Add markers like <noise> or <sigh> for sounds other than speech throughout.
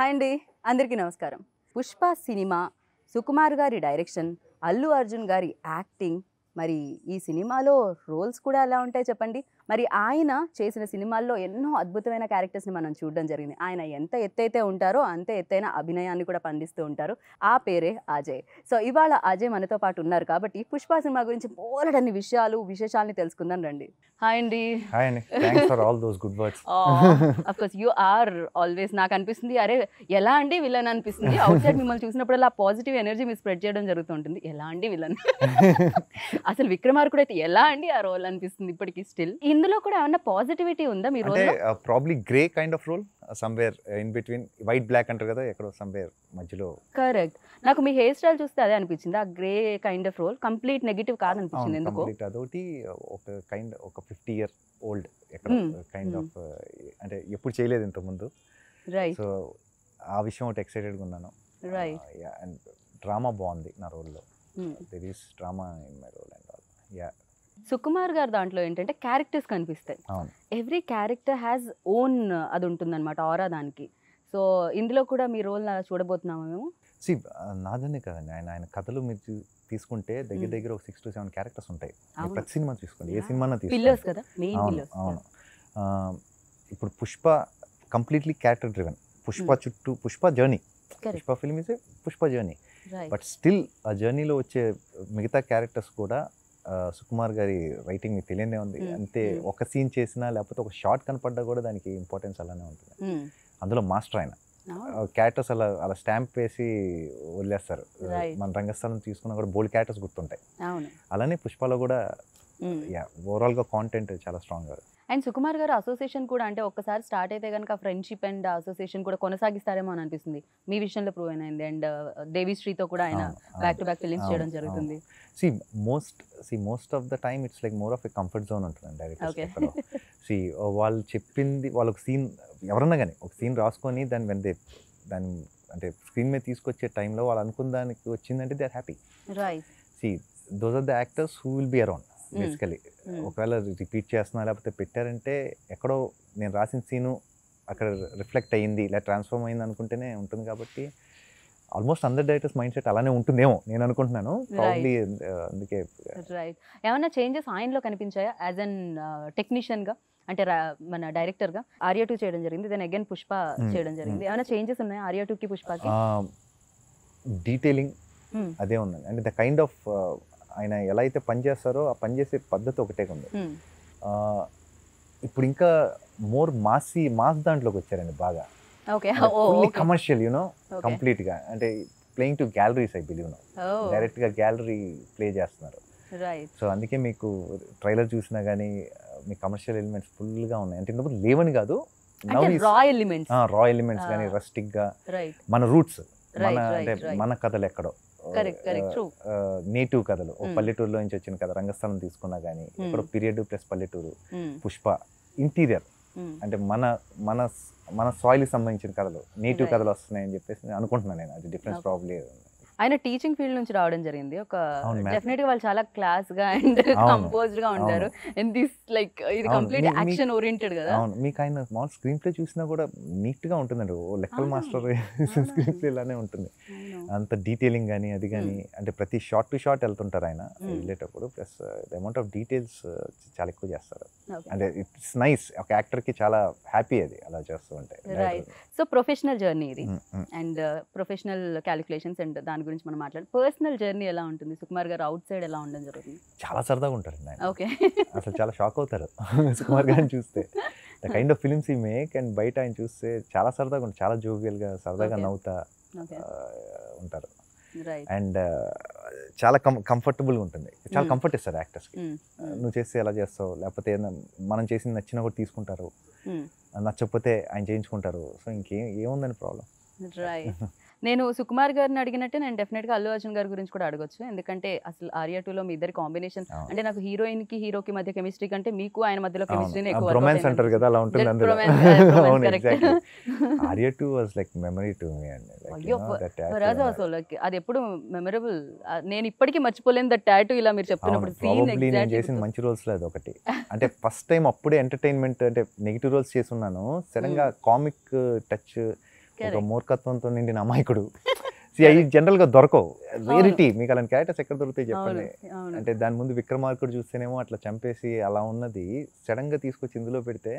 Hi అండి అందరికీ నమస్కారం పుష్ప సినిమా సుకుమార్ గారి డైరెక్షన్ అల్లు అర్జున్ గారి యాక్టింగ్ మరి ఈ సినిమాలో రోల్స్ కూడా ఎలా ఉంటాయి చెప్పండి మరి ఆయన చేసిన సినిమాల్లో ఎన్నో అద్భుతమైన క్యారెక్టర్స్ని మనం చూడడం జరిగింది ఆయన ఎంత ఎత్తైతే ఉంటారో అంతే ఎత్తైన అభినయాన్ని కూడా పండిస్తూ ఉంటారు ఆ పేరే అజయ్ సో ఇవాళ అజయ్ మనతో పాటు ఉన్నారు కాబట్టి పుష్ప సినిమా గురించి పోలడన్ని విషయాలు విశేషాలని తెలుసుకుందాం రండి హాయ్ అండి హాయ్ అండి for all those good words of course you are always నాకు అనిపిస్తుంది అరే ఎలా అండి విలన్ అనిపిస్తుంది అవుట్ సైడ్ <laughs> మిమ్మల్ని చూసినప్పుడు అలా పాజిటివ్ ఎనర్జీ మీరు స్ప్రెడ్ చేయడం జరుగుతుంటుంది ఎలా అండి విలన్ <laughs> అసలు విక్రమార్కుడు అయితే ఎలా అండి ఆ రోల్ అనిపిస్తుంది ఇప్పటికీ స్టిల్ ఇన్ ఇందులో కూడా ఏమన్నా పాజిటివిటీ ఉందా మీ అంటే probably grey kind of role somewhere in between white black అంటారు కదా ఎక్కడో సమ్వేర్ మధ్యలో కరెక్ట్ నాకు మీ హెయిర్ స్టైల్ చూస్తే అదే అనిపించింది ఆ grey kind of role complete negative కాదనిపించింది ఎందుకు అదొకటి ఒక కైండ్ ఒక ఫిఫ్టీ ఇయర్ ఓల్డ్ ఎక్కడ కైండ్ hmm. Of hmm. అంటే ఎప్పుడు చేయలేదు ఇంత ముందు సో ఆ విషయం ఒకటి ఎక్సైటెడ్గా ఉన్నాను అండ్ డ్రామా బాగుంది నా రోల్లో this drama in my role and all yeah Sukumar గారు దాంట్లో ఏంటంటే క్యారెక్టర్స్ కనిపిస్తాయి ఎవ్రీ క్యారెక్టర్ హ్యాస్ ఓన్ అది అనమాట ఆరా దానికి సో ఇందులో కూడా మీ రోల్ చూడబోతున్నాము మేము సి నాదనే కదండి ఆయన ఆయన కథలు మీరు తీసుకుంటే దగ్గర hmm. దగ్గర ఒక సిక్స్ టు సెవెన్ క్యారెక్టర్స్ ఉంటాయి ప్రతి సినిమా తీసుకోండి ఏ సినిమా అవును అవును ఇప్పుడు Pushpa completely character driven Pushpa hmm. చుట్టూ Pushpa journey Pushpa film is Pushpa journey but still ఆ జర్నీలో వచ్చే మిగతా క్యారెక్టర్స్ కూడా సుకుమార్ గారి రైటింగ్ మీకు తెలియనే ఉంది అంతే ఒక సీన్ చేసినా లేకపోతే ఒక షార్ట్ కనపడ్డా కూడా దానికి ఇంపార్టెన్స్ అలానే ఉంటుంది అందులో మాస్టర్ ఆయన క్యారెక్టర్స్ అలా అలా స్టాంప్ వేసి వదిలేస్తారు మన రంగస్థలం తీసుకున్నా కూడా బోల్డ్ క్యారెక్టర్స్ గుర్తుంటాయి అలానే పుష్పలో కూడా ఓవరాల్ గా కాంటెంట్ చాలా స్ట్రాంగ్ అండ్ సుకుమార్ గారు అసోసియేషన్ కూడా అంటే ఒక్కసారి స్టార్ట్ అయితే కనుక ఫ్రెండ్షిప్ అండ్ అసోసియేషన్ కూడా కొనసాగిస్తారేమో అని అనిపిస్తుంది మీ విషయంలో ప్రూవ్ అయినది అండ్ దేవిశ్రీతో కూడా ఆయన బ్యాక్ టు బ్యాక్ ఫిలిమ్స్ చేయడం జరుగుతుంది see most see most of the time it's like more of a comfort zone ఉంటుందండి డైరెక్టర్ సి uh, వాళ్ళు చెప్పింది వాళ్ళకి సీన్ ఎవరన్నా కానీ ఒక సీన్ రాసుకొని దాని వెంటే దాని అంటే స్క్రీన్ మీద తీసుకొచ్చే టైంలో వాళ్ళు అనుకున్న దానికి వచ్చిందంటే they are happy see those are the actors who will be around basically ఒకవేళ రిపీట్ చేస్తున్నా లేకపోతే పెట్టారంటే ఎక్కడో నేను రాసిన సీను అక్కడ రిఫ్లెక్ట్ అయ్యింది ఇలా ట్రాన్స్ఫార్మ్ అయింది అనుకుంటేనే ఉంటుంది కాబట్టి ఆల్మోస్ట్ అందరి డైరెక్టర్స్ మైండ్ సెట్ అలానే ఉంటుందేమో నేను అనుకుంటున్నాను uh, అందుకే రైట్ ఏమైనా చేంజెస్ ఆయనలో కనిపించాయా యాజ్ అన్ uh, గా అంటే మన డైరెక్టర్ గా ఆర్యా టూ చేయడం జరిగింది దెన్ అగైన్ పుష్ప చేయడం జరిగింది hmm. ఏమైనా చేంజెస్ ఉన్నాయా ఆర్యా కి పుష్ప డీటెయిలింగ్ hmm. అదే ఉన్నది అంటే ద కైండ్ ఆఫ్ ఆయన ఎలా అయితే పనిచేస్తారో ఆ పనిచేసే పద్ధతి ఒకటే ఉంది hmm. ఇప్పుడు ఇంకా మోర్ మాసి మాస్ దాంట్లోకి వచ్చారండి బాగా కమర్షియల్ యూనో కంప్లీట్ గా అంటే playing to galleries I believe no direct గా గ్యాలరీ ప్లే చేస్తున్నారు సో అందుకే మీకు ట్రైలర్ చూసినా కానీ మీ కమర్షియల్ ఎలిమెంట్స్ ఫుల్ గా ఉన్నాయి అంటే ఇంతకుముందు లేవని కాదు రా ఎలిమెంట్స్ రా ఎలిమెంట్స్ కానీ రస్టిక్ గా మన రూట్స్ మన అంటే మన కథలు ఎక్కడో నేటివ్ కథలు hmm. పల్లెటూరులో నుంచి వచ్చిన కథ రంగస్థలం తీసుకున్నా కానీ ఇప్పుడు పీరియడ్ ప్లస్ పల్లెటూరు hmm. Pushpa interior hmm. అంటే మన మన మన కి సంబంధించిన కథలు నేటివ్ కథలు వస్తున్నాయని చెప్పేసి నేను అనుకుంటున్నాను నేను అది డిఫరెన్స్ లేదు ఆయన టీచింగ్ ఫీల్డ్ నుంచి రావడం జరిగింది ఒక డెఫినెట్ గా వాళ్ళు చాలా క్లాస్ గా <laughs> అండ్ కంపోజ్డ్ గా ఉంటారు అండ్ దిస్ లైక్ ఇది కంప్లీట్ యాక్షన్ ఓరియంటెడ్ కదా అవును మీకు ఆయన స్మాల్ స్క్రీన్ ప్లే చూసినా కూడా నీట్ గా ఉంటుందండి ఓ లెక్కల మాస్టర్ స్క్రీన్ ప్లే లానే ఉంటుంది అంత డీటెయిలింగ్ కానీ అది కానీ అంటే ప్రతి షార్ట్ టు షార్ట్ వెళ్తుంటారు ఆయన వెళ్ళేటప్పుడు ప్లస్ అమౌంట్ ఆఫ్ డీటెయిల్స్ చాలా ఎక్కువ చేస్తారు అంటే ఇట్స్ నైస్ ఒక యాక్టర్ కి చాలా హ్యాపీ అది అలా చేస్తూ ఉంటాయి సో ప్రొఫెషనల్ జర్నీ ఇది అండ్ ప్రొఫెషనల్ క్యాలిక్యులేషన్స్ అండ్ దాని గురించి మనం మాట్లాడు పర్సనల్ జర్నీ ఎలా ఉంటుంది సుకుమార్ గారు అవుట్ సైడ్ ఎలా ఉండడం జరుగుతుంది చాలా సరదాగా ఉంటారు ఓకే అసలు చాలా షాక్ అవుతారు <laughs> సుకుమార్ గారిని చూస్తే ద కైండ్ ఆఫ్ ఫిలిమ్స్ ఈ మేక్ అండ్ బయట ఆయన చూస్తే చాలా సరదాగా ఉంటారు చాలా జోవియల్గా సరదాగా నవ్వుతా ఉంటారు అండ్ చాలా కం కంఫర్టబుల్గా ఉంటుంది చాలా కంఫర్ట్ hmm. ఇస్తారు యాక్టర్స్కి hmm. నువ్వు చేస్తే ఎలా చేస్తావు లేకపోతే మనం చేసింది నచ్చిన కూడా తీసుకుంటారు hmm. నచ్చకపోతే ఆయన చేయించుకుంటారు సో ఇంకేం ఏముందని ప్రాబ్లం రైట్ నేను సుకుమార్ గారిని అడిగినట్టే నేను డెఫినెట్గా అల్లు అర్జున్ గారి గురించి కూడా అడగొచ్చు ఎందుకంటే అసలు ఆర్యా టూలో మీ ఇద్దరి కాంబినేషన్ అంటే నాకు హీరోయిన్ కి హీరోకి మధ్య కెమిస్ట్రీ కంటే మీకు ఆయన మధ్యలో కెమిస్ట్రీ ఎక్కువ కదా అలా ఉంటుంది Arya two like memory like అది ఎప్పుడు మెమరబుల్ నేను ఇప్పటికీ మర్చిపోలేను దట్ టాటూ ఇలా మీరు చెప్తున్నప్పుడు సీన్ చేసిన మంచి రోల్స్ అది ఒకటి అంటే ఫస్ట్ టైం అప్పుడే ఎంటర్టైన్మెంట్ అంటే నెగిటివ్ రోల్స్ ఉన్నాను సడన్ గా కామిక్ hmm. టచ్ ఒక మూర్ఖత్వంతో నిండిన అమాయకుడు అవి జనరల్ గా దొరకవు రేరిటీ మీకు అలాంటి క్యారెక్టర్స్ ఎక్కడ దొరుకుతాయి చెప్పండి అంటే దాని ముందు విక్రమార్కుడు చూస్తేనేమో అట్లా చంపేసి అలా ఉన్నది సడన్ గా తీసుకొచ్చి ఇందులో పెడితే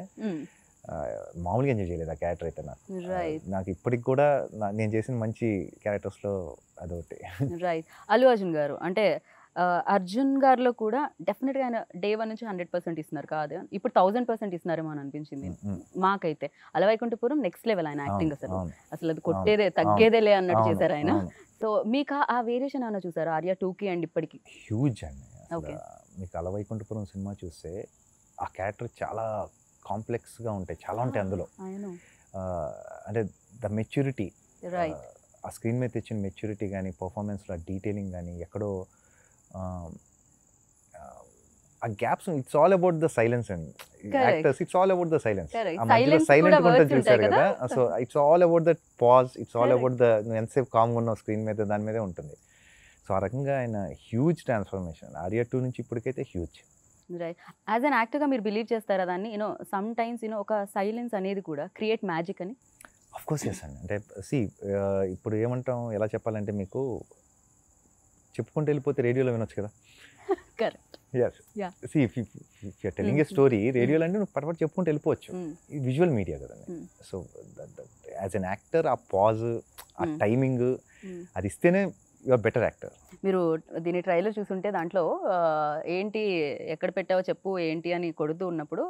మామూలుగా ఎంజాయ్ చేయలేదు ఆ క్యారెక్టర్ అయితే నాకు నాకు ఇప్పటికి కూడా నేను చేసిన మంచి క్యారెక్టర్స్ లో అదొకటి రైట్ అల్లు అర్జున్ గారు అంటే అర్జున్ గారిలో కూడా డెఫినెట్గా ఆయన డే వన్ నుంచి హండ్రెడ్ పర్సెంట్ ఇస్తున్నారు కాదు ఇప్పుడు థౌసండ్ పర్సెంట్ ఇస్తున్నారేమో అని అనిపించింది మాకైతే అలవైకుంఠపురం నెక్స్ట్ లెవెల్ ఆయన యాక్టింగ్ అసలు అసలు అది కొట్టేదే తగ్గేదేలే అన్నట్టు చేశారు ఆయన సో మీకు ఆ వేరియేషన్ అన్న చూసారు ఆర్యా టూకి అండ్ ఇప్పటికి హ్యూజ్ అండి మీకు అలవైకుంఠపురం సినిమా చూస్తే ఆ క్యారెక్టర్ చాలా కాంప్లెక్స్గా ఉంటాయి చాలా ఉంటాయి అందులో అంటే ద మెచ్యూరిటీ ఆ స్క్రీన్ మీద తెచ్చిన మెచ్యూరిటీ కానీ పర్ఫార్మెన్స్లో డీటెయిలింగ్ కానీ ఎక్కడో Um, uh, ఆ gaps it's all about the silence and actors it's all about the silence silent కూడా చూసారు కదా so it's all about that pause it's all about the నువ్వు ఎంతసేపు కామ్గా ఉన్నావు స్క్రీన్ మీద దాని మీదే ఉంటుంది సో ఆ రకంగా ఆయన హ్యూజ్ ట్రాన్స్ఫర్మేషన్ ఆర్యా టూ నుంచి ఇప్పటికైతే హ్యూజ్ యాజ్ అన్ యాక్టర్గా మీరు బిలీవ్ చేస్తారా దాన్ని యూనో సమ్ టైమ్స్ యూనో ఒక సైలెన్స్ అనేది కూడా క్రియేట్ మ్యాజిక్ అని అఫ్కోర్స్ ఎస్ అండి అంటే సి uh, ఇప్పుడు ఏమంటాం ఎలా చెప్పాలంటే మీకు చెప్పుకుంటూ వెళ్ళిపోతే రేడియోలో వినొచ్చు కదా correct if telling a story రేడియోలో అంటే నువ్వు పటపట్ చెప్పుకుంటూ వెళ్ళిపోవచ్చు విజువల్ hmm. మీడియా కదండి సో యాజ్ అన్ యాక్టర్ ఆ పాజ్ ఆ టైమింగ్ hmm. hmm. అది ఇస్తేనే ఆర్ బెటర్ యాక్టర్ మీరు దీని ట్రైలర్ చూసుంటే దాంట్లో ఏంటి ఎక్కడ పెట్టావో చెప్పు ఏంటి అని కొడుతూ ఉన్నప్పుడు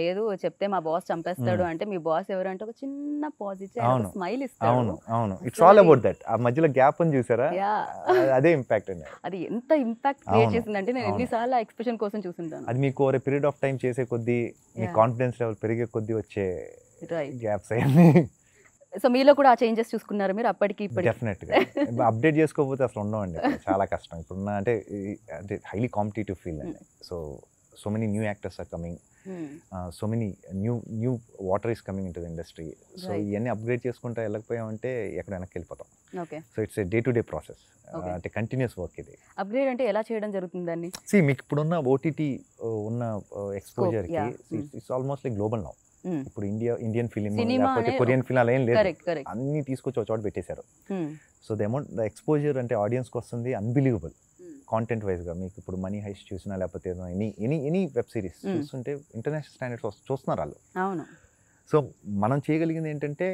లేదు చెప్తే మా బాస్ చంపేస్తాడు అంటే మీ బాస్ ఎవరంటే ఒక చిన్న పాజిటివ్ స్మైల్ ఇస్తాడు అవును అవును ఇట్స్ ఆల్ అబౌట్ దట్ ఆ మధ్యలో గ్యాప్ అని చూసారా అదే ఇంపాక్ట్ అండి అది ఎంత ఇంపాక్ట్ క్రియేట్ చేసిందంటే నేను ఎన్నిసార్లు ఆ ఎక్స్ప్రెషన్ కోసం చూస్తుంటాను అది మీకు ఓవర్ పీరియడ్ ఆఫ్ టైం చేసే కొద్దీ మీ కాన్ఫిడెన్స్ లెవెల్ పెరిగే కొద్దీ వచ్చే గ్యాప్స్ అయ్యి సో మీలో కూడా ఆ చేంజెస్ చూసుకున్నారు మీరు అప్పటికి డెఫినెట్గా అప్డేట్ <laughs> చేసుకోకపోతే అసలు అండి చాలా కష్టం ఇప్పుడున్న అంటే అంటే హైలీ కాంపిటేటివ్ ఫీల్ అండి so so many new actors are coming so many new new water is coming into industry so ఇవన్నీ అప్గ్రేడ్ చేసుకుంటా వెళ్ళకపోయామంటే ఎక్కడ వెనక్కి వెళ్ళిపోతాం so it's a day to day process అంటే కంటిన్యూస్ వర్క్ ఇది upgrade అంటే ఎలా చేయడం జరుగుతుంది దాన్ని సి మీకు ఇప్పుడున్న ఓటీటీ uh, ఉన్న ఎక్స్పోజర్కి it's almost like global now Hmm. ఇప్పుడు ఇండియా ఇండియన్ ఫిలిం లేకపోతే కొరియన్ ఫిలిం అలా ఏం లేదు అన్ని తీసుకొచ్చి ఒక చోట పెట్టేశారు so the amount the exposure అంటే ఆడియన్స్కి వస్తుంది అన్బిలీవబుల్ కాంటెంట్ వైజ్గా మీకు ఇప్పుడు మనీ హైస్ చూసినా లేకపోతే any any any web series చూస్తుంటే ఇంటర్నేషనల్ స్టాండర్డ్స్ చూస్తున్నారు వాళ్ళు సో మనం చేయగలిగింది ఏంటంటే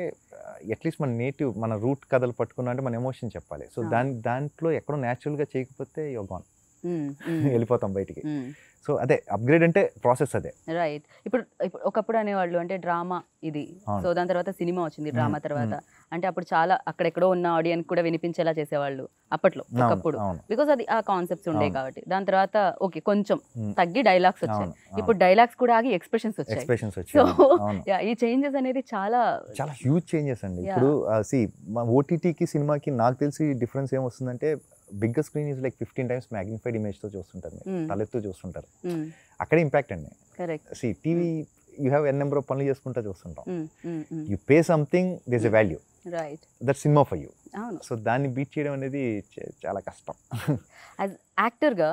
అట్లీస్ట్ uh, మన నేటివ్ మన రూట్ కథలు పట్టుకున్నా అంటే మన ఎమోషన్ చెప్పాలి సో దాని దాంట్లో ఎక్కడో న్యాచురల్గా చేయకపోతే యోగాన్ Hmm, hmm. వెళ్ళిపోతాం బయటికి hmm. సో అదే అప్గ్రేడ్ అంటే ప్రాసెస్ అదే రైట్ ఇప్పుడు ఒకప్పుడు అనేవాళ్ళు అంటే డ్రామా ఇది సో దాని తర్వాత సినిమా వచ్చింది డ్రామా తర్వాత అంటే అప్పుడు చాలా అక్కడెక్కడో ఉన్న ఆడియన్స్ కూడా వినిపించేలా చేసేవాళ్ళు అప్పట్లో ఒకప్పుడు బికాస్ అది ఆ కాన్సెప్ట్స్ ఉండే కాబట్టి దాని తర్వాత ఓకే కొంచెం తగ్గి డైలాగ్స్ వచ్చాయి ఇప్పుడు డైలాగ్స్ కూడా ఆగి ఎక్స్ప్రెషన్స్ వచ్చాయి సో <laughs> ఈ చేంజెస్ అనేది చాలా చాలా హ్యూజ్ చేంజెస్ అండి ఇప్పుడు సి ఓటీటీకి సినిమాకి నాకు తెలిసి డిఫరెన్స్ ఏమొస్తుందంటే bigger screen is like fifteen times magnified తో చూస్తుంటారు hmm. తలెత్తు చూస్తుంటారు hmm. అక్కడే ఇంపాక్ట్ అండి see TV you have n number of పనులు చేసుకుంటా చూస్తుంటాం you pay something this a value right that cinema for you so దాన్ని బీట్ చేయడం అనేది చాలా కష్టం యాజ్ యాక్టర్గా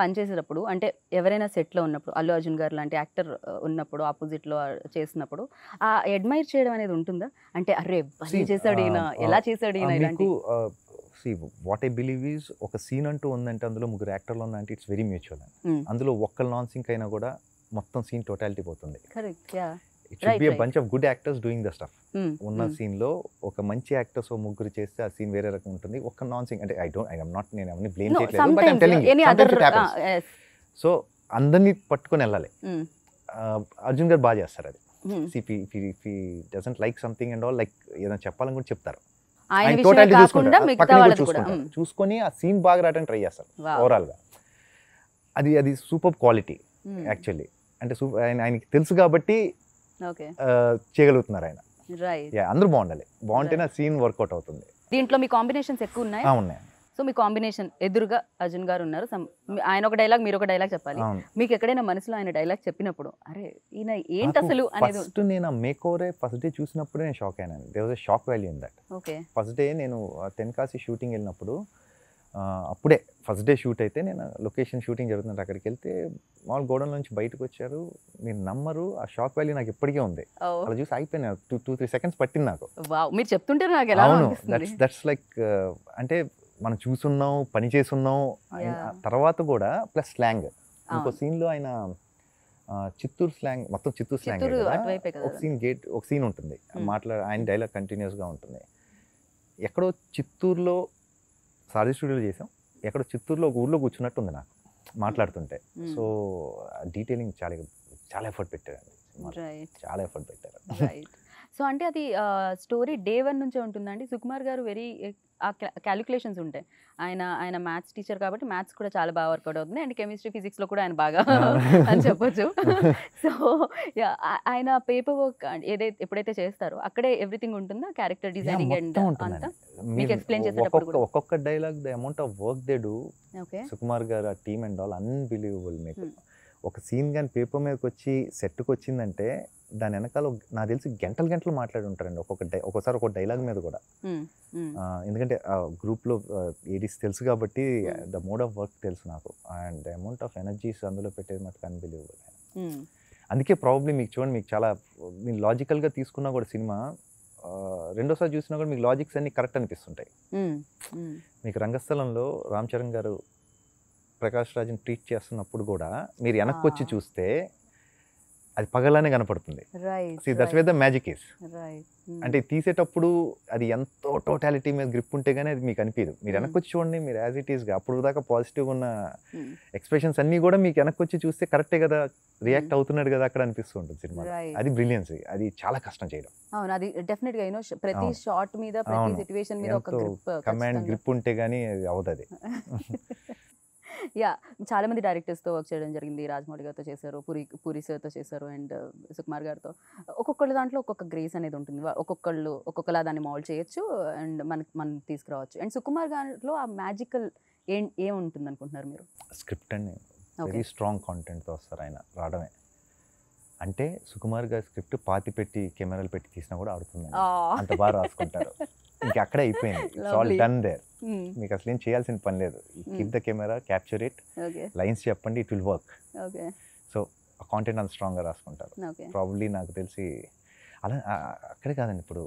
పనిచేసేటప్పుడు అంటే ఎవరైనా సెట్లో ఉన్నప్పుడు అల్లు అర్జున్ గారు లాంటి యాక్టర్ uh, ఉన్నప్పుడు ఆపోజిట్లో uh, చేసినప్పుడు ఆ అడ్మైర్ చేయడం అనేది ఉంటుందా అంటే అరే చేశాడు ఈయన ఎలా చేశాడు ఈయన see what I believe is ఒక సీన్ అంటూ ఉందంటే అందులో ముగ్గురు యాక్టర్లు ఉందంటే ఇట్స్ వెరీ మ్యూచువల్ అండి hmm. అందులో ఒక్క నాన్ సింక్ అయినా కూడా మొత్తం సీన్ టోటాలిటీ పోతుంది it should be bunch of good actors doing the stuff ఉన్న సీన్ hmm. లో ఒక మంచి యాక్టర్స్ ముగ్గురు చేస్తే ఆ సీన్ వేరే రకం ఉంటుంది ఒక నాన్ సింగ్ అంటే ఐ డోంట్ ఐ నాట్ నేను అవన్నీ బ్లేమ్ చేయట్లేదు బట్ ఐమ్ టెలింగ్ సో అందరినీ పట్టుకొని వెళ్ళాలి hmm. uh, అర్జున్ గారు బాగా చేస్తారు అది సిపి doesn't like something and all like ఏదైనా చెప్పాలని కూడా చెప్తారు ఆయన టోటాలిటీ చూసుకుంటారు చూసుకొని ఆ సీన్ బాగా రావడానికి ట్రై చేస్తారు ఓవరాల్ గా అది అది సూపర్ క్వాలిటీ యాక్చువల్లీ అంటే ఆయనకి తెలుసు కాబట్టి చేయగలుగుతున్నారు ఆయన అందరూ బాగుండాలి బాగుంటేనే సీన్ వర్కౌట్ అవుతుంది దీంట్లో మీ కాంబినేషన్స్ ఎక్కువ ఉన్నాయి ఉన్నాయి సో మీ కాంబినేషన్ ఎదురుగా అర్జున్ గారు ఉన్నారు ఆయన ఒక డైలాగ్ మీరు ఒక డైలాగ్ చెప్పాలి మీకు ఎక్కడైనా మనసులో ఆయన డైలాగ్ చెప్పినప్పుడు అరే ఈయన ఏంటి అసలు అనేది నేను మేకోరే ఫస్ట్ డే చూసినప్పుడు నేను షాక్ అయినాను there was shock value in that okay first day నేను టెన్ కాసి షూటింగ్ వెళ్ళినప్పుడు అప్పుడే ఫస్ట్ డే షూట్ అయితే నేను లొకేషన్ షూటింగ్ జరుగుతుంది అక్కడికి వెళ్తే మామూలు గోడౌన్ నుంచి బయటకు వచ్చారు మీరు నమ్మరు ఆ షాక్ వాల్యూ నాకు ఇప్పటికే ఉంది అలా చూసి అయిపోయినా టూ టూ త్రీ సెకండ్స్ పట్టింది నాకు మీరు చెప్తుంటే నాకు అవును దట్స్ దట్స్ లైక్ అంటే మనం చూసున్నాం పని చేసున్నాం ఆయన తర్వాత కూడా ప్లస్ స్లాంగ్ ఇంకో సీన్లో ఆయన చిత్తూరు స్లాంగ్ మొత్తం చిత్తూరు స్లాంగ్ ఒక సీన్ గేట్ ఒక సీన్ ఉంటుంది మాట్లాడ ఆయన డైలాగ్ కంటిన్యూస్గా ఉంటుంది ఎక్కడో చిత్తూరులో సారీ స్టూడియోలో చేసాం ఎక్కడో చిత్తూరులో ఒక ఊర్లో కూర్చున్నట్టు ఉంది నాకు మాట్లాడుతుంటే సో డీటెయిలింగ్ చాలా చాలా ఎఫర్ట్ పెట్టారండి చాలా ఎఫర్ట్ పెట్టారు సో అంటే అది స్టోరీ డే వన్ నుంచే ఉంటుందండి సుకుమార్ గారు వెరీ ఆ క్యాలిక్యులేషన్స్ ఉంటాయి ఆయన ఆయన మ్యాథ్స్ టీచర్ కాబట్టి మ్యాథ్స్ కూడా చాలా బాగా వర్కౌట్ అవుతుంది అండ్ కెమిస్ట్రీ ఫిజిక్స్లో కూడా ఆయన బాగా అని చెప్పొచ్చు <laughs> సో ఆయన పేపర్ వర్క్ ఏదైతే ఎప్పుడైతే చేస్తారో అక్కడే ఎవ్రీథింగ్ ఉంటుందో క్యారెక్టర్ డిజైనింగ్ అండ్ అంతా మీకు ఎక్స్ప్లెయిన్ చేసేటప్పుడు ఒక్కొక్క dialogue the amount of work they do Sukumar గారు ఆ టీమ్ అండ్ ఆల్ అన్బిలీవబుల్ మీకు ఒక సీన్ కానీ పేపర్ మీదకి వచ్చి సెట్కి వచ్చిందంటే దాని వెనకాల నాకు తెలిసి గంటలు గంటలు మాట్లాడి ఉంటారండి ఒక్కొక్క డై ఒకసారి ఒక డైలాగ్ మీద కూడా ఎందుకంటే గ్రూప్లో ఏడీస్ తెలుసు కాబట్టి ద మోడ్ ఆఫ్ వర్క్ తెలుసు నాకు అండ్ అమౌంట్ ఆఫ్ ఎనర్జీస్ అందులో పెట్టేది మటుకు అన్బిలీవబుల్ అందుకే ప్రాబ్లీ మీకు చూడండి మీకు చాలా మీరు లాజికల్గా తీసుకున్నా కూడా సినిమా రెండోసారి చూసినా కూడా మీకు లాజిక్స్ అన్ని కరెక్ట్ అనిపిస్తుంటాయి మీకు రంగస్థలంలో రామ్ చరణ్ గారు ప్రకాష్ రాజుని ట్రీట్ చేస్తున్నప్పుడు కూడా మీరు వెనక్కి వచ్చి చూస్తే అది పగలానే కనపడుతుంది మ్యాజిక్ ఇస్ hmm. అంటే తీసేటప్పుడు అది ఎంతో టోటాలిటీ మీద గ్రిప్ ఉంటే కానీ అది మీకు అనిపించదు మీరు hmm. వెనక్కి వచ్చి చూడండి మీరు యాజ్ ఇట్ ఈస్ అప్పుడు దాకా పాజిటివ్ ఉన్న ఎక్స్ప్రెషన్స్ hmm. అన్ని కూడా మీకు వెనక్కి వచ్చి చూస్తే కరెక్టే కదా రియాక్ట్ అవుతున్నాడు కదా అక్కడ అనిపిస్తూ ఉంటుంది సినిమా అది బ్రిలియన్స్ అది చాలా కష్టం చేయడం అవును అది డెఫినెట్ గా ప్రతి షాట్ మీద ప్రతి సిట్యుయేషన్ మీద ఒక గ్రిప్ కమాండ్ గ్రిప్ ఉంటే గానీ అది అవుతుంది <laughs> యా చాలామంది డైరెక్టర్స్తో వర్క్ చేయడం జరిగింది రాజమౌళి గారితో చేశారు పూరి పూరి సార్తో చేశారు అండ్ uh, సుకుమార్ గారితో ఒక్కొక్కళ్ళ దాంట్లో ఒక్కొక్క గ్రేస్ అనేది ఉంటుంది ఒక్కొక్కళ్ళు ఒక్కొక్కలా దాన్ని మౌల్ చేయొచ్చు అండ్ మనకి మనం తీసుకురావచ్చు అండ్ సుకుమార్ గారిలో ఆ మ్యాజికల్ ఏం ఏం అనుకుంటున్నారు మీరు స్క్రిప్ట్ అండి వెరీ స్ట్రాంగ్ కాంటెంట్తో వస్తారు ఆయన రావడమే అంటే సుకుమార్ గారి స్క్రిప్ట్ పాతి పెట్టి కెమెరాలు పెట్టి తీసినా కూడా ఆడుతుంది అంత బాగా రాసుకుంటారు ఇంకా అక్కడే అయిపోయింది ఆల్ డన్ దేర్ Hmm. మీకు అసలు ఏం చేయాల్సిన పని లేదు keep the camera capture it lines చెప్పండి ఇట్ విల్ వర్క్ సో ఆ కాంటెంట్ అంత స్ట్రాంగ్గా రాసుకుంటారు ప్రాబ్లీ నాకు తెలిసి అలా అక్కడే కాదండి ఇప్పుడు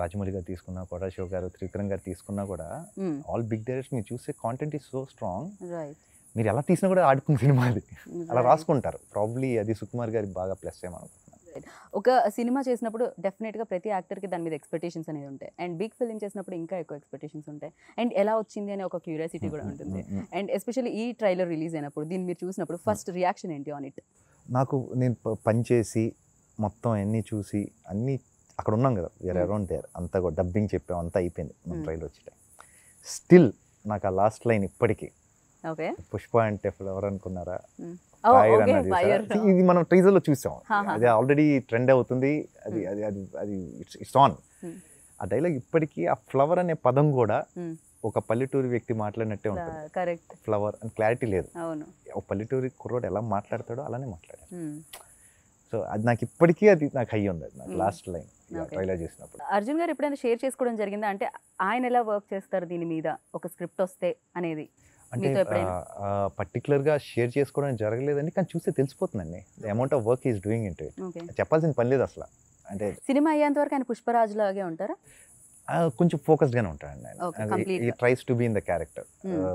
రాజమౌళి గారు తీసుకున్నా కూడా శివ గారు త్రివిక్రమ్ గారు తీసుకున్నా కూడా ఆల్ బిగ్ డైరెక్టర్స్ మీరు చూసే కాంటెంట్ ఈస్ సో స్ట్రాంగ్ మీరు ఎలా తీసినా కూడా ఆడుకున్న సినిమా అది అలా రాసుకుంటారు ప్రాబ్లీ అది సుకుమార్ గారికి బాగా ప్లస్ ఏమనుకుంటారు ఒక సినిమా చేసినప్పుడు డెఫినెట్గా ప్రతి యాక్టర్కి దాని మీద ఎక్స్పెక్టేషన్స్ అనేది ఉంటాయి అండ్ బిగ్ ఫిలిం చేసినప్పుడు ఇంకా ఎక్కువ ఎక్స్పెక్టేషన్స్ ఉంటాయి అండ్ ఎలా వచ్చింది అనే ఒక క్యూరియాసిటీ కూడా ఉంటుంది అండ్ mm-hmm. Especially mm-hmm. ఈ ట్రైలర్ రిలీజ్ అయినప్పుడు దీన్ని మీరు చూసినప్పుడు ఫస్ట్ mm-hmm. రియాక్షన్ ఏంటి ఆన్ ఇట్ నాకు నేను పనిచేసి మొత్తం అన్నీ చూసి అన్నీ అక్కడ ఉన్నాం కదా వేరే అరౌండ్ దేర్ అంతా కూడా డబ్బింగ్ చెప్పాం అంతా అయిపోయింది ట్రైలర్ వచ్చి స్టిల్ నాకు ఆ లాస్ట్ లైన్ ఇప్పటికీ ఓకే పుష్ప అంటే ఫ్లవర్ అనుకున్నారా ఇది మనం ట్రీజర్ లో చూసాం అది ఆల్రెడీ ట్రెండ్ అవుతుంది అది అది అది అది ఇట్స్ ఆన్ ఆ డైలాగ్ ఇప్పటికీ ఆ ఫ్లవర్ అనే పదం కూడా ఒక పల్లెటూరు వ్యక్తి మాట్లాడినట్టే ఉంటుంది కరెక్ట్ ఫ్లవర్ అని క్లారిటీ లేదు ఒక పల్లెటూరి కుర్రోడు ఎలా మాట్లాడతాడో అలానే మాట్లాడాడు సో అది నాకు ఇప్పటికీ అది నాకు అయ్యి ఉంది నాకు లాస్ట్ లైన్ ట్రైలర్ చేసినప్పుడు అర్జున్ గారు ఎప్పుడైనా షేర్ చేసుకోవడం జరిగిందా అంటే ఆయన ఎలా వర్క్ చేస్తారు దీని మీద ఒక స్క్రిప్ట్ వస్తే అనేది అంటే పర్టికులర్గా షేర్ చేసుకోవడానికి జరగలేదండి కానీ చూస్తే తెలిసిపోతుందండి amount of work is doing it చెప్పాల్సిన పని లేదు అసలు అంటే సినిమా అయ్యేంత వరకు ఆయన పుష్పరాజు లాగే ఉంటారా కొంచెం ఫోకస్డ్గానే ఉంటాడండి ఈ tries to be in the character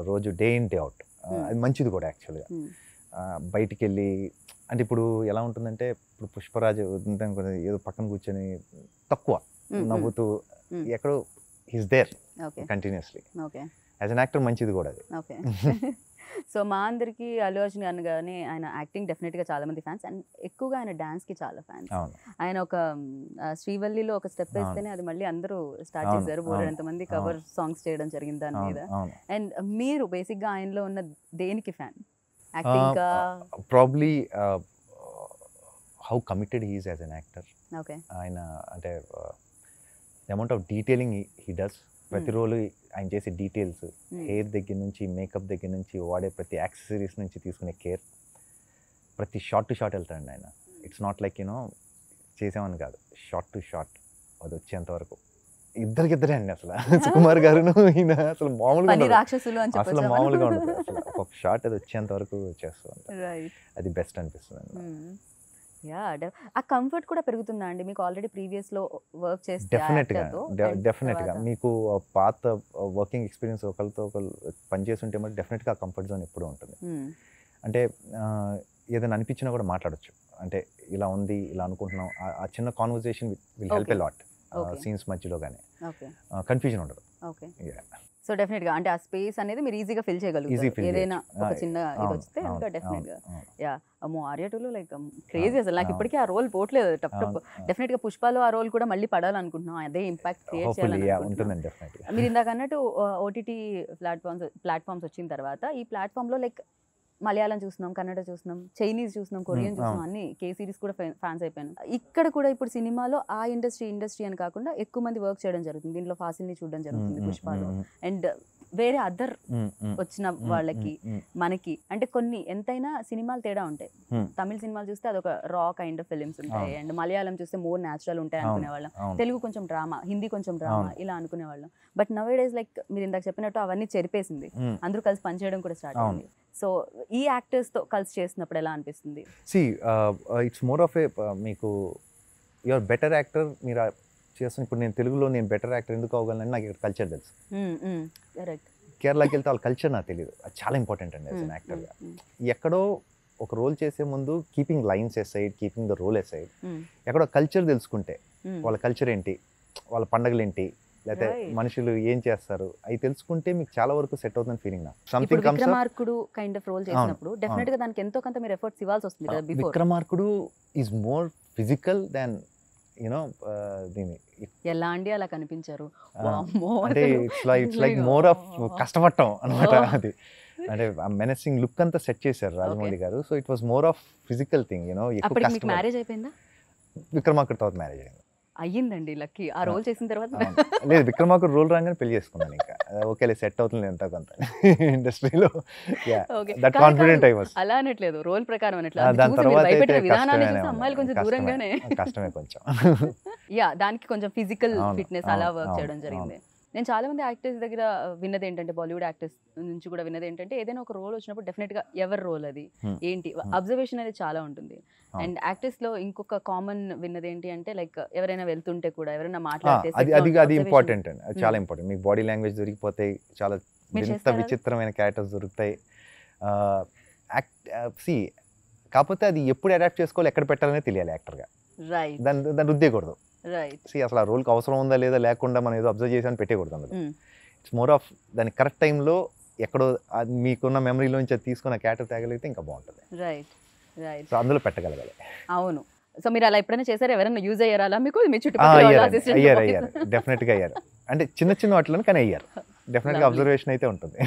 రోజు డే ఇన్ డే అవుట్ అది మంచిది కూడా యాక్చువల్గా hmm. బయటికి వెళ్ళి అంటే ఇప్పుడు ఎలా ఉంటుందంటే ఇప్పుడు పుష్పరాజు ఏదో పక్కన కూర్చొని తక్కువ hmm, hmm. నవ్వుతూ ఎక్కడో he's there continuously as an actor మంచిది కూడా అది ఓకే సో మా అందరికి అల్లు అర్జున్ కానీ ఆయన యాక్టింగ్ డెఫినెట్గా చాలా మంది ఫ్యాన్స్ అండ్ ఎక్కువగా ఆయన డ్యాన్స్కి చాలా ఫ్యాన్స్ ఆయన ఒక శ్రీవల్లిలో ఒక స్టెప్ వేస్తేనే అది మళ్ళీ అందరూ స్టార్ట్ చేశారు బోలెడంత మంది కవర్ సాంగ్స్ చేయడం జరిగింది దాని మీద అండ్ మీరు బేసిక్గా ఆయనలో ఉన్న దేనికి fan probably how committed he's as an actor okay ఆయన అంటే amount of detailing he does ప్రతిరోజు ఆయన చేసే డీటెయిల్స్ హెయిర్ దగ్గర నుంచి మేకప్ దగ్గర నుంచి వాడే ప్రతి యాక్సెసరీస్ నుంచి తీసుకునే కేర్ ప్రతి షార్ట్ టు షార్ట్ వెళ్తాడండి ఆయన ఇట్స్ నాట్ లైక్ యూనో చేసామని కాదు షార్ట్ టు షార్ట్ అది వచ్చేంతవరకు ఇద్దరికిద్దరే అండి అసలు <laughs> సుకుమార్ గారును ఈయన అసలు మామూలుగా అసలు మామూలుగా ఉంటుంది <laughs> అసలు ఒక షార్ట్ అది వచ్చేంత వరకు చేస్తూ ఉంటారు అది బెస్ట్ అనిపిస్తుంది అండి యా ఆ కంఫర్ట్ కూడా పెరుగుతుందా అండి మీకు ఆల్రెడీ ప్రీవియస్ లో వర్క్ చేస్తే డెఫినెట్గా గా మీకు పాత వర్కింగ్ ఎక్స్పీరియన్స్ ఒకరితో ఒకరు పని చేస్తుంటే మరి డెఫినెట్గా కంఫర్ట్ జోన్ ఎప్పుడు ఉంటుంది hmm. అంటే ఏదైనా అనిపించినా కూడా మాట్లాడొచ్చు అంటే ఇలా ఉంది ఇలా అనుకుంటున్నాం ఆ చిన్న conversation will help a lot scenes మధ్యలో కానీ కన్ఫ్యూజన్ ఉండదు ఓకే సో డెఫినెట్ గా అంటే ఆ స్పేస్ అనేది మీరు ఈజీగా ఫిల్ చేయగలుగుతారు ఏదైనా ఒక చిన్న ఇది వస్తే డెఫినెట్ గా యా అమ్మో ఆర్య లో లైక్ క్రేజీ um, అసలు నాకు ఇప్పటికీ ఆ రోల్ పోవట్లేదు టప్ టప్ డెఫినెట్ గా పుష్పాలు ఆ రోల్ కూడా మళ్ళీ పడాలనుకుంటున్నాం అదే ఇంపాక్ట్ క్రియేట్ చేయాలనుకుంటున్నాం మీరు ఇందాక అన్నట్టు ఓటీటీ ప్లాట్ఫామ్స్ ప్లాట్ఫామ్స్ వచ్చిన తర్వాత ఈ ప్లాట్ఫామ్ లో లైక్ మలయాళం చూసినాం కన్నడ చూసినాం చైనీస్ చూసినాం కొరియన్ చూసినాం అన్ని కే సిరీస్ కూడా ఫ్యాన్స్ అయిపోయాను ఇక్కడ కూడా ఇప్పుడు సినిమాలో ఆ ఇండస్ట్రీ ఇండస్ట్రీ అని కాకుండా ఎక్కువ మంది వర్క్ చేయడం జరుగుతుంది దీంట్లో ఫాసిల్ని చూడడం జరుగుతుంది పుష్పాలు అండ్ వేరే అదర్ వచ్చిన వాళ్ళకి మనకి అంటే కొన్ని ఎంతైనా సినిమాలు తేడా ఉంటాయి తమిళ సినిమాలు చూస్తే అదొక రా కైండ్ ఆఫ్ ఫిలిమ్స్ ఉంటాయి అండ్ మలయాళం చూస్తే మోర్ న్యాచురల్ ఉంటాయి అనుకునే వాళ్ళం తెలుగు కొంచెం డ్రామా హిందీ కొంచెం డ్రామా ఇలా అనుకునే వాళ్ళం బట్ నవ్ డేస్ లైక్ మీరు ఇందాక చెప్పినట్టు అవన్నీ చెరిపేసింది అందరూ కలిసి పనిచేయడం కూడా స్టార్ట్ అయింది సో ఈ యాక్టర్స్ తో కలిసి చేసినప్పుడు ఎలా అనిపిస్తుంది ఇట్స్ మోర్ ఆఫ్ మీకు యువర్ బెటర్ యాక్టర్ మీరు చేస్తాను ఇప్పుడు నేను తెలుగులో నేను బెటర్ యాక్టర్ ఎందుకు అవ్వగలను నాకు ఇక్కడ కల్చర్ తెలుసు కేరళకి వెళ్తే వాళ్ళ కల్చర్ నాకు తెలియదు అది చాలా ఇంపార్టెంట్ అండి యాజ్ అన్ యాక్టర్గా ఎక్కడో ఒక రోల్ చేసే ముందు keeping lines side keeping the role aside ఎక్కడో కల్చర్ తెలుసుకుంటే వాళ్ళ కల్చర్ ఏంటి వాళ్ళ పండగలు ఏంటి లేకపోతే మనుషులు ఏం చేస్తారు అవి తెలుసుకుంటే మీకు చాలా వరకు సెట్ అవుతుంది ఫీలింగ్ నాకు something Vikramarkudu kind of role చేసినప్పుడు డెఫినెట్ గా దానికి ఎంతో కొంత మీరు ఎఫర్ట్స్ ఇవ్వాల్సి వస్తుంది Vikramarkudu is more physical than you know uh, దీన్ని ఎలా అండి అలా కనిపించారు అంటే it's like it's like more of కష్టపడటం అనమాట అది అంటే ఆ మెనసింగ్ లుక్ అంతా సెట్ చేశారు రాజమౌళి గారు so it was more of physical thing you know ఎక్కువ మ్యారేజ్ అయిపోయిందా విక్రమాకర్ తర్వాత మ్యారేజ్ అయింది అయ్యిందండి లక్కీ ఆ రోల్ చేసిన తర్వాత లేదు విక్రమాకు రోల్ రాగానే పెళ్లి చేసుకున్నాను ఇంకా ఓకే సెట్ అవుతుంది ఎంత కొంత ఇండస్ట్రీలో దట్ కాన్ఫిడెంట్ ఐ వాస్ అలా అనట్లేదు రోల్ ప్రకారం అనట్లేదు దాని తర్వాత విధానాన్ని అమ్మాయిలు కొంచెం దూరంగానే కష్టమే కొంచెం <laughs> యా దానికి కొంచెం ఫిజికల్ ఫిట్నెస్ అలా వర్క్ చేయడం జరిగింది నేను చాలామంది యాక్టర్స్ దగ్గర విన్నది ఏంటంటే బాలీవుడ్ యాక్టర్స్ నుంచి కూడా విన్నది ఏంటంటే ఏదైనా ఒక రోల్ వచ్చినప్పుడు డెఫినెట్గా ఎవరి రోల్ అది ఏంటి అబ్జర్వేషన్ అనేది చాలా ఉంటుంది అండ్ యాక్టర్స్లో ఇంకొక కామన్ విన్నది ఏంటి అంటే లైక్ ఎవరైనా వెళ్తుంటే కూడా ఎవరైనా మాట్లాడితే అది అది ఇంపార్టెంట్ అండి చాలా ఇంపార్టెంట్ మీకు బాడీ లాంగ్వేజ్ దొరికిపోతే చాలా విచిత్రమైన క్యారెక్టర్స్ దొరుకుతాయి యాక్ట్ సి కాకపోతే అది ఎప్పుడు అడాప్ట్ చేసుకోవాలి ఎక్కడ పెట్టాలనే తెలియాలి యాక్టర్గా దాని దాన్ని రుద్దేయకూడదు అసలు ఆ రోల్కి అవసరం ఉందా లేదా లేకుండా మనం ఏదో అబ్జర్వ్ చేసి అని పెట్టేకూడదు ఇట్స్ మోర్ ఆఫ్ దాని కరెక్ట్ టైంలో ఎక్కడో మీకున్న మెమరీలోంచి అది తీసుకున్న క్యాటర్ తేగలిగితే ఇంకా బాగుంటుంది రైట్ రైట్ సో అందులో పెట్టగలగాలి అవును సో మీరు అలా ఎప్పుడైనా చేశారు ఎవరైనా యూజ్ అయ్యారా అలా మీకు మీ చుట్టూ అయ్యారు అయ్యారు డెఫినెట్గా అయ్యారు అంటే చిన్న చిన్న వాటిలోనే కానీ అయ్యారు డెఫినెట్గా అబ్జర్వేషన్ అయితే ఉంటుంది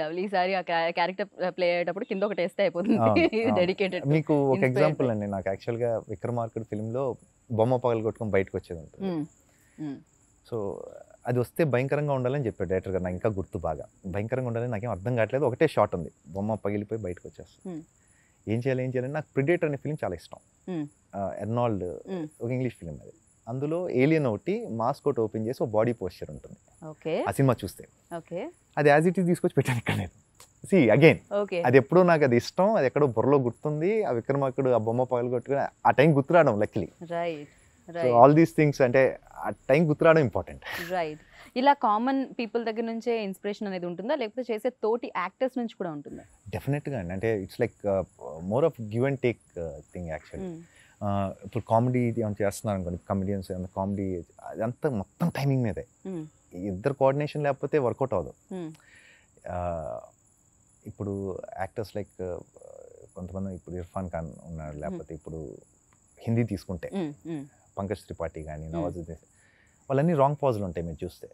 లవ్లీ సారీ ఆ క్యారెక్టర్ ప్లే అయ్యేటప్పుడు కింద ఒక టెస్ట్ అయిపోతుంది డెడికేటెడ్ మీకు ఒక ఎగ్జాంపుల్ అండి నాకు యాక్చువల్గా విక్రమార్కుడు ఫిల్మ్లో బొమ్మ పగలు కొట్టుకొని బయటకు వచ్చేది ఉంటుంది సో అది వస్తే భయంకరంగా ఉండాలని చెప్పాడు డైరెక్టర్ గారు నాకు ఇంకా గుర్తు బాగా భయంకరంగా ఉండాలని నాకేం అర్థం కావట్లేదు ఒకటే షాట్ ఉంది బొమ్మ పగిలిపోయి బయటకు వచ్చేస్తుంది ఏం చేయాలి ఏం చేయాలి నాకు ప్రిడేటర్ అనే ఫిలిం చాలా ఇష్టం ఎర్నాల్డ్ ఒక ఇంగ్లీష్ ఫిలిం అది అందులో ఏలియన్ ఒకటి మాస్క్ ఓపెన్ చేసి ఒక బాడీ పోస్చర్ ఉంటుంది ఆ సినిమా చూస్తే అది యాజ్ ఇట్ ఈస్ తీసుకొచ్చి పెట్టాను ఇక్కడ నేను సి అగైన్ అది ఎప్పుడూ నాకు అది ఇష్టం అది ఎక్కడో బుర్రలో గుర్తుంది ఆ విక్రమార్కుడు ఆ బొమ్మ కొట్టుకుని ఆ టైం గుర్తురావడం లక్లీ ఆల్ దీస్ థింగ్స్ అంటే ఆ టైం గుర్తురావడం ఇంపార్టెంట్ రైట్ ఇలా కామన్ పీపుల్ దగ్గర నుంచే ఇన్స్పిరేషన్ అనేది ఉంటుందా లేకపోతే చేసే తోటి యాక్టర్స్ నుంచి కూడా ఉంటుందా డెఫినెట్గా అండి అంటే it's like more of give and take thing actually ఇప్పుడు కామెడీ ఏమైనా చేస్తున్నారు అనుకోండి కామెడియన్స్ ఏమైనా కామెడీ అదంతా మొత్తం టైమింగ్ మీదే hmm. ఇద్దరు కోఆర్డినేషన్ లేకపోతే వర్కౌట్ అవ్వదు hmm. uh, ఇప్పుడు యాక్టర్స్ లైక్ కొంతమంది ఇప్పుడు ఇర్ఫాన్ ఖాన్ ఉన్నారు లేకపోతే ఇప్పుడు హిందీ తీసుకుంటే పంకజ్ త్రిపాఠి కానీ నవాజుద్దీన్ వాళ్ళన్నీ రాంగ్ పాజులు ఉంటాయి మీరు చూస్తే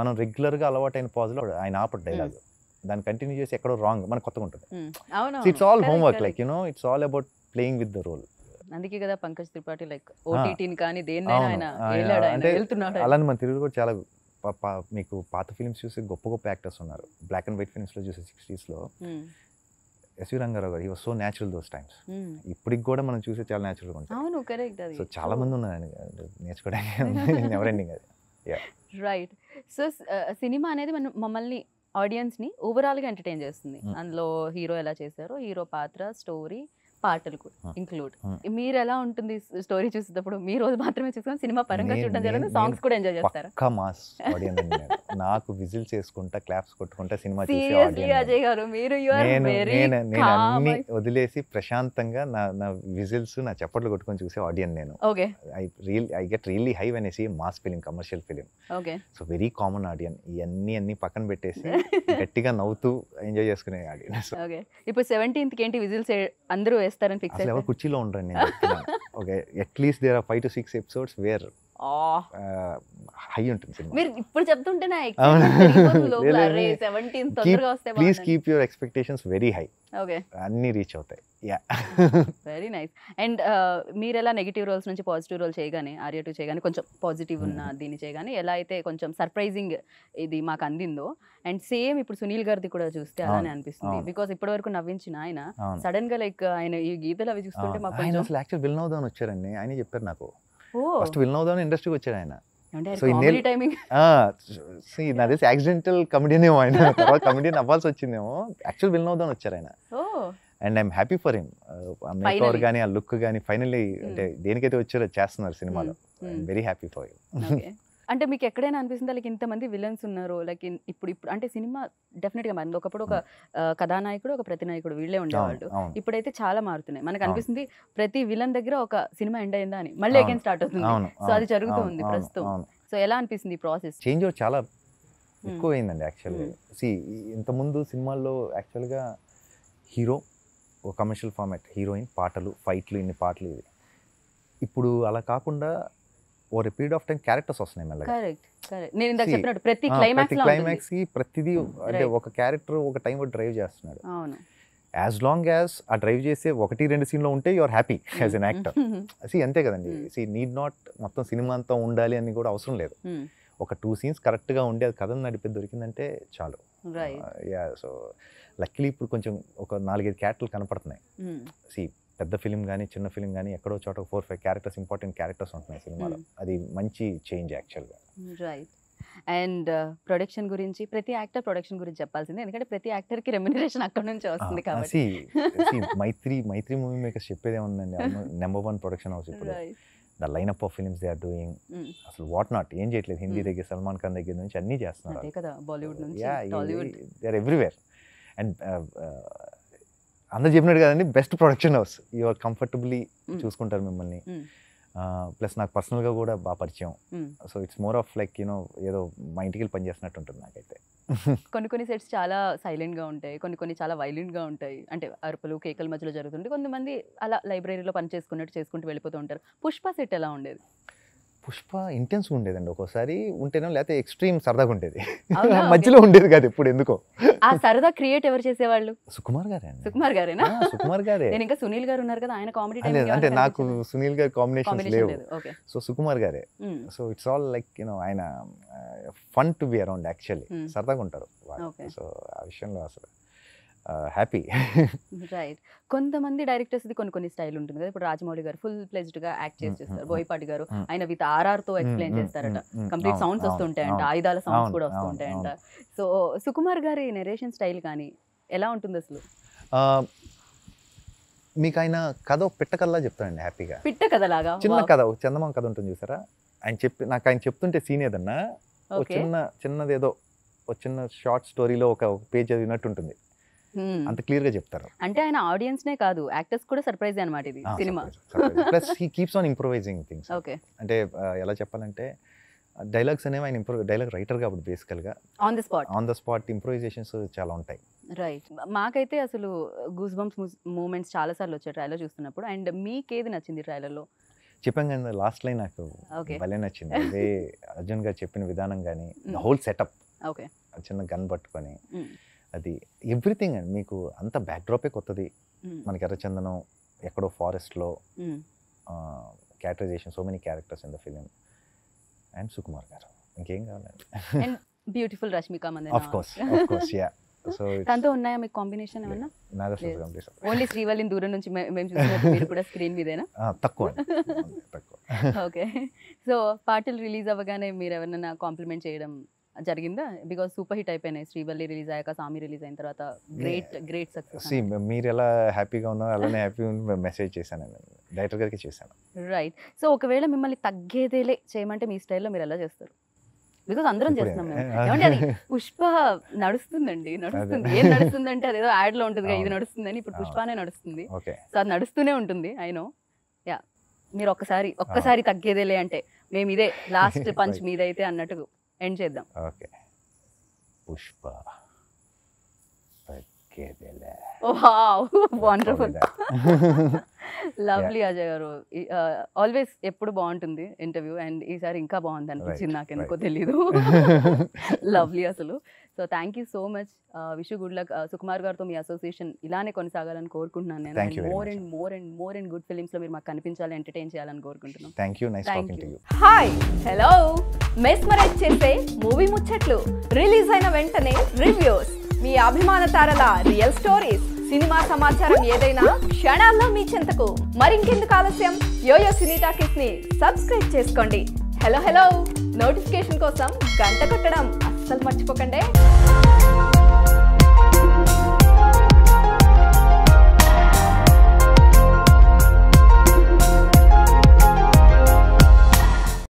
మనం రెగ్యులర్గా అలవాటైన పాజులు ఆయన ఆపడు డైలాగ్ దాన్ని కంటిన్యూ చేసి ఎక్కడో రాంగ్ మనకు కొత్తగా ఉంటుంది it's all homework like you know it's all about playing with the role అందుకే కదా పంకజ్ త్రిపాఠి లైక్ ఓటీటీని కానీ దేన్నైనా ఆయన అలానే మన తెలుగు కూడా చాలా మీకు పాత ఫిలిమ్స్ చూసే గొప్ప గొప్ప యాక్టర్స్ ఉన్నారు బ్లాక్ అండ్ వైట్ ఫిలిమ్స్లో చూసే సిక్స్టీస్లో ఎస్వి రంగారావు గారు ఈ was so natural those times ఇప్పటికి కూడా మనం చూసే చాలా న్యాచురల్గా ఉంటుంది సో చాలా మంది ఉన్నారు నేర్చుకోవడానికి నెవర్ <laughs> ఎండింగ్ అది రైట్ సో సినిమా అనేది మనం మమ్మల్ని ఆడియన్స్ని ఓవరాల్గా ఎంటర్టైన్ చేస్తుంది అందులో హీరో ఎలా చేశారో హీరో పాత్ర స్టోరీ పాటలు కూడా ఇంక్లూడ్ మీరు ఎలా ఉంటుంది స్టోరీ చూసేటప్పుడు మీ రోజు మాత్రమే చూసుకుని సినిమా పరంగా చూడడం జరిగింది సాంగ్స్ కూడా ఎంజాయ్ చేస్తారు మాస్ నాకు విజిల్ చేసుకుంటా క్లాప్స్ కొట్టుకుంటా సినిమా అజయ్ గారు మీరు అన్ని వదిలేసి ప్రశాంతంగా నా నా విజిల్స్ నా చప్పట్లు కొట్టుకొని చూసే ఆడియన్ నేను okay I real I get really high అనేసి mass film commercial film okay so very common audience ఇవన్నీ అన్ని పక్కన పెట్టేసి గట్టిగా నవ్వుతూ ఎంజాయ్ చేసుకునే ఆడియన్ ఓకే ఇప్పుడు సెవెంటీన్త్ ఏంటి విజిల్స్ అందరూ చేస్తారని ఫిక్స్ అసలు ఎవరు కుర్చీలో ఉండరండి <laughs> okay at least there are five to six episodes where high ఉంటుంది సినిమా మీరు ఇప్పుడు చెప్తుంటే నా please keep your expectations very high okay అన్ని రీచ్ అవుతాయి యా వెరీ నైస్ అండ్ మీరు ఎలా నెగిటివ్ రోల్స్ నుంచి పాజిటివ్ రోల్ చేయగానే ఆర్య టూ చేయగానే కొంచెం పాజిటివ్ ఉన్న hmm. దీన్ని చేయగానే ఎలా అయితే కొంచెం సర్ప్రైజింగ్ ఇది మాకు అందిందో అండ్ సేమ్ ఇప్పుడు సునీల్ గారిది కూడా చూస్తే అలానే అనిపిస్తుంది బికాస్ ఇప్పటి వరకు నవ్వించిన ఆయన సడన్ గా లైక్ ఆయన ఈ గీతలు అవి చూస్తుంటే మాకు యాక్చువల్ విల్ అవుదామని వచ్చారండి ఆయన చెప్పారు నాకు ఫస్ట్ విలన్ అవుదామని ఇండస్ట్రీకి వచ్చాడు ఆయన సో నా తెలిసి యాక్సిడెంటల్ కమెడియన్ ఏమో ఆయన తర్వాత అవ్వాల్సి వచ్చిందేమో యాక్చువల్ విలన్ అవుదామని వచ్చారు ఆయన and I'm happy for him ఆ మేకవర్ కానీ ఆ లుక్ కానీ ఫైనల్లీ అంటే దేనికైతే వచ్చారో చేస్తున్నారు సినిమాలో వెరీ హ్యాపీ ఫర్ యూ అంటే మీకు ఎక్కడైనా అనిపిస్తుందా లైక్ ఇంతమంది విలన్స్ ఉన్నారు లైక్ ఇప్పుడు ఇప్పుడు అంటే సినిమా డెఫినెట్గా మారింది ఒకప్పుడు ఒక కథానాయకుడు ఒక ప్రతినాయకుడు వీళ్ళే ఉండేవాళ్ళు ఇప్పుడైతే చాలా మారుతున్నాయి మనకు అనిపిస్తుంది ప్రతి విలన్ దగ్గర ఒక సినిమా ఎండ్ అయిందా అని మళ్ళీ అగైన్ స్టార్ట్ అవుతుంది సో అది జరుగుతూ ఉంది ప్రస్తుతం సో ఎలా అనిపిస్తుంది ప్రాసెస్ చేంజ్ చాలా ఎక్కువైందండి యాక్చువల్గా సి ఇంతకుముందు సినిమాల్లో యాక్చువల్గా హీరో కమర్షియల్ ఫార్మాట్ హీరోయిన్ పాటలు ఫైట్లు ఇన్ని పాటలు ఇవి ఇప్పుడు అలా కాకుండా over period of time characters వస్తున్నాయి మళ్ళీ నేను ప్రతి క్లైమాక్స్ కి ప్రతిదీ అంటే ఒక క్యారెక్టర్ ఒక టైం డ్రైవ్ చేస్తున్నాడు యాజ్ లాంగ్ యాజ్ ఆ డ్రైవ్ చేసే ఒకటి రెండు సీన్లో ఉంటే you're happy as an actor see అంతే కదండి సి నీడ్ నాట్ మొత్తం సినిమా అంతా ఉండాలి అని కూడా అవసరం లేదు hmm. ఒక టూ సీన్స్ కరెక్ట్గా ఉండే అది కథను నడిపే దొరికిందంటే చాలు యా సో లక్లీ ఇప్పుడు కొంచెం ఒక నాలుగైదు క్యారెక్టర్లు కనపడుతున్నాయి సి hmm. పెద్ద ఫిలిం కానీ చిన్న ఫిలిం కానీ ఎక్కడో చోట four five characters important characters ఉంటున్నాయి సినిమాలో hmm. అది మంచి చేంజ్ యాక్చువల్గా రైట్ అండ్ ప్రొడక్షన్ గురించి ప్రతి యాక్టర్ ప్రొడక్షన్ గురించి చెప్పాల్సింది ఎందుకంటే ప్రతి యాక్టర్ కి రెమ్యునరేషన్ అక్కడ నుంచి వస్తుంది కాబట్టి మైత్రి మైత్రి మూవీ మేకర్స్ చెప్పేదే ఉందండి నెంబర్ వన్ ప్రొడక్షన్ హౌస్ ఇప్పుడు the line up of films they are doing అసలు వాట్ నాట్ ఏం చేయట్లేదు హిందీ hmm. దగ్గర సల్మాన్ ఖాన్ దగ్గర నుంచి అన్ని చేస్తున్నారు కదా బాలీవుడ్ నుంచి ఎవ్రీవేర్ అండ్ అందరు చెప్పినట్టు కదండి best production house are comfortably చూసుకుంటారు మిమ్మల్ని ప్లస్ hmm. నాకు పర్సనల్గా కూడా బాగా పరిచయం so it's more of like you know ఏదో మా ఇంటికి వెళ్ళి పనిచేసినట్టు ఉంటుంది నాకైతే కొన్ని కొన్ని సెట్స్ చాలా సైలెంట్గా ఉంటాయి కొన్ని కొన్ని చాలా వైలెంట్గా ఉంటాయి అంటే అరుపులు కేకల మధ్యలో జరుగుతుంటే కొంతమంది అలా లైబ్రరీలో పని చేసుకున్నట్టు చేసుకుంటూ వెళ్ళిపోతూ ఉంటారు పుష్ప సెట్ ఎలా ఉండేది పుష్ప ఇంటెన్స్ ఉండేదండి ఒక్కోసారి ఉంటేనో లేకపోతే ఎక్స్ట్రీమ్ సరదాగా ఉండేది <laughs> మధ్యలో ఉండేది కాదు ఎప్పుడు ఎందుకో ఆ సరదా క్రియేట్ ఎవరు చేసేవాళ్ళు సుకుమార్ గారే సుకుమార్ గారేనా సుకుమార్ గారే నేను ఇంకా సునీల్ గారు ఉన్నారు కదా ఆయన కామెడీ అంటే నాకు సునీల్ గారు కాంబినేషన్ లేవు సో సుకుమార్ గారే hmm. So it's all like you know ఆయన fun to be around actually సరదాగా ఉంటారు సో ఆ విషయంలో అసలు హ్యాపీ రైట్ కొంతమంది డైరెక్టర్స్ కొన్ని కొన్ని స్టైల్ ఉంటుంది కదా ఇప్పుడు రాజమౌళి గారు ఫుల్ ప్లెజ్డ్ గా యాక్ట్ చేస్తారు బోయపాటి గారు ఆయన విత్ ఆర్ఆర్ తో ఎక్స్ప్లెయిన్ చేస్తారట కంప్లీట్ సౌండ్స్ వస్తుంటాయంట ఆయుధాల సౌండ్స్ కూడా వస్తుంటాయంట సో సుకుమార్ గారి నెరేషన్ స్టైల్ కానీ ఎలా ఉంటుంది అసలు మీకు ఆయన కథ పిట్ట కథలా చెప్తాడండి హ్యాపీగా పిట్ట కథలాగా చిన్న కథ చందమామ కథ ఉంటుంది చూసారా ఆయన చెప్పి నాకు ఆయన చెప్తుంటే సీన్ ఏదన్నా చిన్న చిన్నదేదో ఒక చిన్న షార్ట్ స్టోరీలో ఒక పేజ్ చదివినట్టు ఉంటుంది అంత క్లియర్ గా చెప్తారు అంటే ఆయన ఆడియన్స్ నే కాదు యాక్టర్స్ కూడా సర్ప్రైజ్ అనమాట ఇది cinema plus he keeps on improvising things okay అంటే ఎలా చెప్పాలంటే డైలాగ్స్ అనేవి ఆయన ఇంప్రూవ్ డైలాగ్ రైటర్ కాబట్టి బేసికల్ గా on the spot on the spot improvisations చాలా ఉంటాయి రైట్ మాకైతే అసలు గూస్ బంప్స్ మూమెంట్స్ చాలా సార్లు వచ్చాయి ట్రైలర్ చూస్తున్నప్పుడు అండ్ మీకు ఏది నచ్చింది ట్రైలర్లో చెప్పాం కదా లాస్ట్ లైన్ నాకు భలే నచ్చింది అదే అర్జున్ గారు చెప్పిన విధానం కానీ హోల్ సెటప్ ఓకే చిన్న గన్ పట్టుకొని అది ఎవ్రీథింగ్ అండి మీకు అంత బ్యాక్డ్రాపే కొత్తది మనకి ఎర్రచందనం ఎక్కడో ఫారెస్ట్లో characterization so many characters in the film and Sukumar గారు ఇంకేం కావాలండి beautiful Rashmika Mandanna of course of course yeah so తనతో ఉన్నాయా మీకు కాంబినేషన్ ఏమన్నా నాది అసలు కంప్లీట్ ఓన్లీ శ్రీవల్లిని దూరం నుంచి మేము చూసినప్పుడు మీరు కూడా స్క్రీన్ మీదేనా <laughs> తక్కువ <laughs> తక్కువ ఓకే సో పాటలు రిలీజ్ అవ్వగానే మీరు ఎవరైనా కాంప్లిమెంట్ చేయడం జరిగిందా బికాజ్ సూపర్ హిట్ అయిపోయినాయి శ్రీవల్లి రిలీజ్ అయ్యాక సామి రిలీజ్ అయిన తర్వాత గ్రేట్ గ్రేట్ సక్సెస్ మీరు ఎలా హ్యాపీగా ఉన్నారో అలానే హ్యాపీ మెసేజ్ చేశాను డైరెక్టర్ గారికి చేశాను రైట్ సో ఒకవేళ మిమ్మల్ని తగ్గేదేలే చేయమంటే మీ స్టైల్లో మీరు ఎలా చేస్తారు బికాస్ అందరం చేస్తున్నాం అది పుష్ప నడుస్తుందండి నడుస్తుంది ఏం నడుస్తుంది అంటే అదేదో యాడ్ లో ఉంటుంది ఇది నడుస్తుంది అని ఇప్పుడు పుష్పనే నడుస్తుంది సో అది నడుస్తూనే ఉంటుంది ఐ నో యా మీరు ఒక్కసారి ఒక్కసారి తగ్గేదేలే అంటే మేము ఇదే లాస్ట్ పంచ్ <laughs> మీదైతే అన్నట్టు ఎండ్ చేద్దాం okay Pushpa wonderful lovely Ajay గారు ఆల్వేస్ ఎప్పుడు బాగుంటుంది ఇంటర్వ్యూ అండ్ ఈసారి ఇంకా బాగుంది అనిపించింది నాకు ఎందుకో తెలీదు లవ్లీ <laughs> అసలు so thank you so much wish good luck Sukumar గారితో మీ అసోసియేషన్ ఇలానే కొనసాగాలని కోరుకుంటున్నాను నేను more and more and more and good films లో మీరు మాకు కనిపించాలి ఎంటర్టైన్ చేయాలని కోరుకుంటున్నాను thank you nice talking to you hi hello mesmerize చేసే మూవీ ముచ్చట్లు రిలీజ్ అయిన వెంటనే రివ్యూస్ మీ అభిమాన తారల రియల్ స్టోరీస్ సినిమా సమాచారం ఏదైనా క్షణాల్లో మీ చెంతకు మరింకెందుకు ఆలస్యం యోయో సినీ టాకీస్ ని సబ్స్క్రైబ్ చేసుకోండి హలో హలో నోటిఫికేషన్ కోసం గంట కొట్టడం అస్సలు మర్చిపోకండి